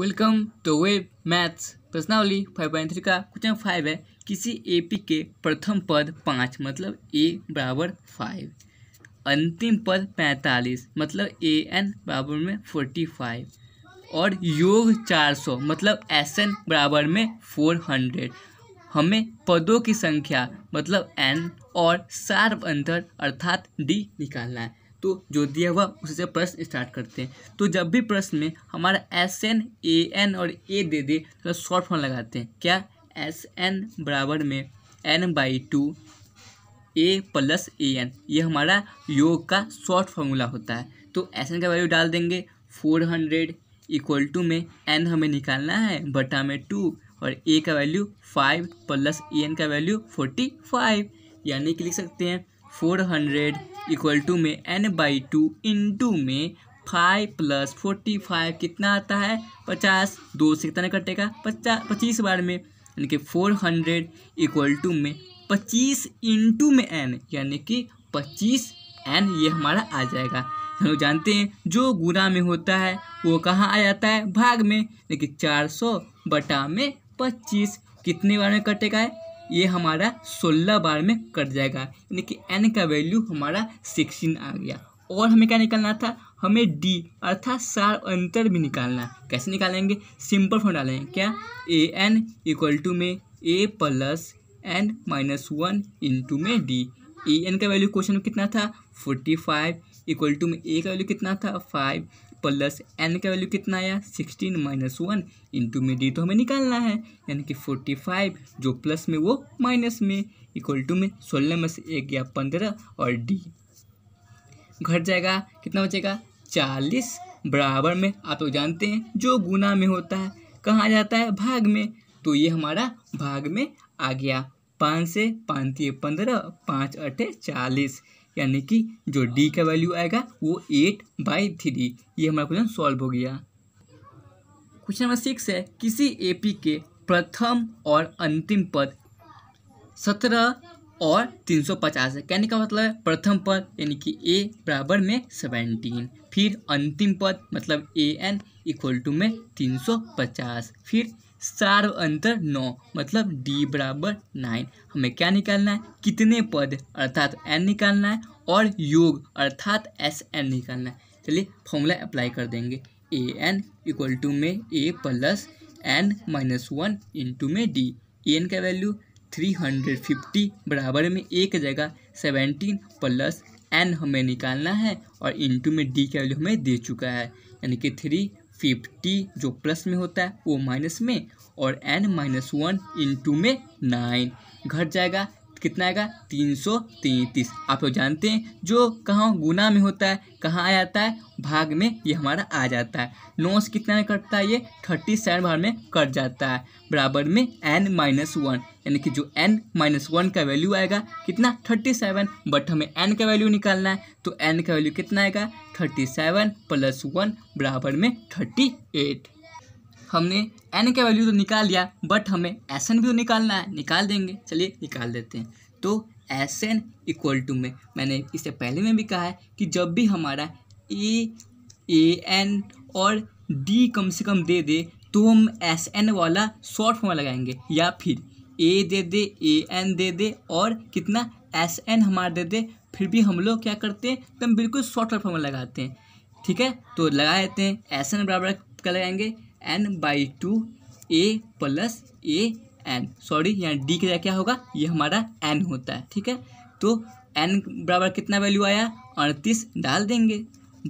welcome to web maths प्रश्नावली five point three का question five है किसी ए पी के प्रथम पद पाँच मतलब ए बराबर फाइव अंतिम पद पैंतालीस मतलब ए एन बराबर में फोर्टी फाइव और योग चार सौ मतलब एस एन बराबर में फोर हंड्रेड हमें पदों की संख्या मतलब एन और सार्व अंतर अर्थात डी निकालना है तो जो दिया हुआ से प्रश्न स्टार्ट करते हैं तो जब भी प्रश्न में हमारा एस एन ए एन और ए दे दे तो शॉर्ट फॉर्म लगाते हैं क्या एस एन बराबर में N by two A plus A N ये हमारा योग का शॉर्ट फॉर्मूला होता है तो एस एन का वैल्यू डाल देंगे फोर हंड्रेड इक्वल टू में एन हमें निकालना है बटा में टू और ए का value five plus A N का वैल्यू फोर्टी फाइव यानी कि लिख सकते हैं फोर हंड्रेड इक्वल टू में एन बाई टू इंटू में फाइव प्लस फोर्टी फाइव कितना आता है पचास दो से कितना कटेगा पचास पच्चीस बार में यानी कि फोर हंड्रेड इक्वल टू में पच्चीस इंटू में एन यानी कि पच्चीस एन ये हमारा आ जाएगा हम लोग जानते हैं जो गुना में होता है वो कहाँ आ जाता है भाग में लेकिन चार सौ बटा में पच्चीस कितने बार में कटेगा है ये हमारा सोलह बार में कट जाएगा यानी कि एन का वैल्यू हमारा सिक्सटीन आ गया और हमें क्या निकालना था हमें डी अर्थात सार अंतर भी निकालना कैसे निकालेंगे सिंपल फॉर्म डालेंगे क्या ए एन इक्वल टू में A plus N minus one into में डी ए एन का वैल्यू क्वेश्चन में कितना था फोर्टी फाइव इक्वल टू में ए का वैल्यू कितना था फाइव प्लस एन का वैल्यू कितना आया सिक्सटीन माइनस वन इंटू में डी तो हमें निकालना है यानी कि फोर्टी फाइव जो प्लस में वो माइनस में इक्वल टू में सोलह में से एक या पंद्रह और डी घट जाएगा कितना बचेगा चालीस बराबर में आप लोग जानते हैं जो गुना में होता है कहाँ जाता है भाग में तो ये हमारा भाग में आ गया पाँच से पाँच तीन पंद्रह पाँच अठे चालीस यानी कि जो डी का वैल्यू आएगा वो एट बाई थ्री ये हमारा क्वेश्चन सॉल्व हो गया क्वेश्चन नंबर सिक्स है किसी एपी के प्रथम और अंतिम पद सत्रह और तीन सौ पचास है कहने का मतलब है प्रथम पद यानी कि ए बराबर में सेवेंटीन फिर अंतिम पद मतलब ए एन इक्वल टू में तीन सौ पचास फिर सार्व अंतर नौ मतलब डी बराबर नाइन हमें क्या निकालना है कितने पद अर्थात एन निकालना है और योग अर्थात एस एन निकालना है चलिए फॉर्मूला अप्लाई कर देंगे ए एन इक्वल टू में A plus N minus one into में डी ए एन का वैल्यू थ्री हंड्रेड फिफ्टी बराबर में एक जगह सेवेंटीन प्लस एन हमें निकालना है और इंटू में डी का वैल्यू हमें दे चुका है यानी कि थ्री फिफ्टी जो प्लस में होता है वो माइनस में और एन माइनस वन इंटू में नाइन घट जाएगा कितना आएगा तीन सौ तैंतीस आप लोग जानते हैं जो कहाँ गुना में होता है कहाँ आ जाता है भाग में ये हमारा आ जाता है लॉस कितना में कटता है ये थर्टी सेवन भाग में कट जाता है बराबर में एन माइनस वन यानी कि जो एन माइनस वन का वैल्यू आएगा कितना थर्टी सेवन बट हमें एन का वैल्यू निकालना है तो एन का वैल्यू कितना आएगा थर्टी सेवन प्लस वन बराबर में थर्टी एट हमने एन का वैल्यू तो निकाल लिया बट हमें एस एन भी तो निकालना है निकाल देंगे चलिए निकाल देते हैं तो एस एन इक्वल टू में मैंने इससे पहले में भी कहा है कि जब भी हमारा ए ए एन और डी कम से कम दे दे तो हम एस एन वाला शॉर्ट फॉर्म लगाएंगे या फिर ए दे दे ए एन दे दे और कितना एस एन हमारा दे दे फिर भी हम लोग क्या करते हैं तो हम बिल्कुल शॉर्ट फॉर्म लगाते हैं ठीक है तो लगा देते हैं एस एन बराबर क्या लगाएंगे N by two A plus A N sorry यहाँ डी के क्या होगा ये हमारा एन होता है ठीक है तो एन बराबर कितना वैल्यू आया अड़तीस डाल देंगे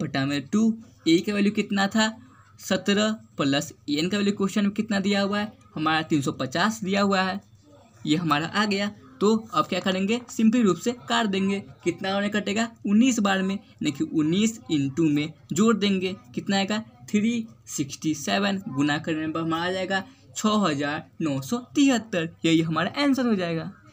बटा में टू ए का वैल्यू कितना था सत्रह प्लस एन का वैल्यू क्वेश्चन में कितना दिया हुआ है हमारा तीन सौ पचास दिया हुआ है ये हमारा आ गया तो अब क्या करेंगे सिंपल रूप से काट देंगे कितना उन्हें कटेगा उन्नीस बार में यानी कि उन्नीस इंटू में जोड़ देंगे कितना आएगा थ्री सिक्सटी सेवन गुना करने पर हमारा आ जाएगा छः हज़ार नौ सौ तिहत्तर यही हमारा आंसर हो जाएगा